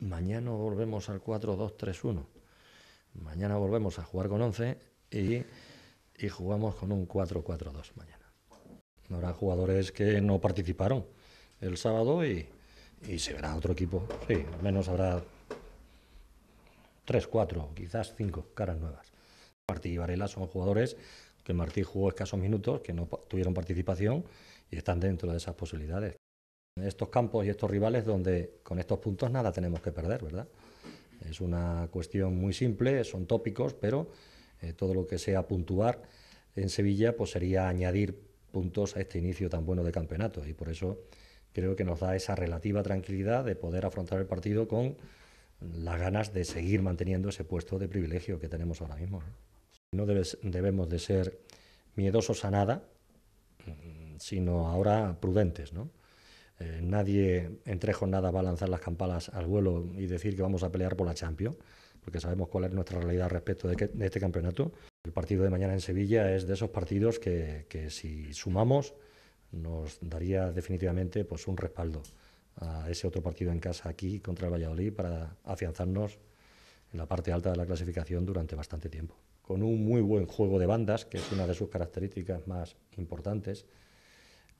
Mañana volvemos al 4-2-3-1. Mañana volvemos a jugar con 11 y, jugamos con un 4-4-2 mañana. Habrá jugadores que no participaron el sábado y, se verá otro equipo. Sí, al menos habrá 3, 4, quizás 5 caras nuevas. Martí y Varela son jugadores que Martí jugó escasos minutos, que no tuvieron participación y están dentro de esas posibilidades estos campos y estos rivales donde con estos puntos nada tenemos que perder, ¿verdad? Es una cuestión muy simple, son tópicos, pero eh, todo lo que sea puntuar en Sevilla pues sería añadir puntos a este inicio tan bueno de campeonato y por eso creo que nos da esa relativa tranquilidad de poder afrontar el partido con las ganas de seguir manteniendo ese puesto de privilegio que tenemos ahora mismo. No, debemos de ser miedosos a nada, mm, sino ahora prudentes, ¿no? Eh, nadie en va a lanzar las campanas al vuelo y decir que vamos a pelear por la Champions, porque sabemos cuál es nuestra realidad respecto de, este campeonato. El partido de mañana en Sevilla es de esos partidos que, que si sumamos nos daría definitivamente pues, un respaldo a ese otro partido en casa aquí contra el Valladolid para afianzarnos en la parte alta de la clasificación durante bastante tiempo. Con un muy buen juego de bandas, que es una de sus características más importantes,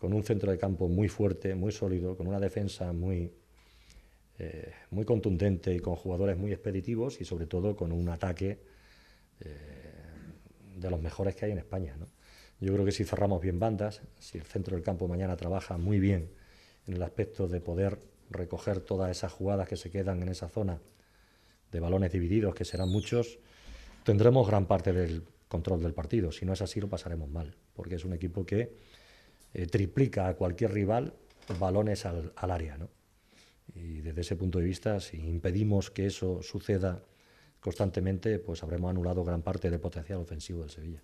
con un centro de campo muy fuerte, muy sólido, con una defensa muy, eh, muy contundente y con jugadores muy expeditivos y sobre todo con un ataque eh, de los mejores que hay en España. Yo creo que si cerramos bien bandas, si el centro del campo mañana trabaja muy bien en el aspecto de poder recoger todas esas jugadas que se quedan en esa zona de balones divididos, que serán muchos, tendremos gran parte del control del partido. Si no es así, lo pasaremos mal, porque es un equipo que eh, triplica a cualquier rival balones al, al área. Y desde ese punto de vista, si impedimos que eso suceda constantemente, pues habremos anulado gran parte del potencial ofensivo del Sevilla.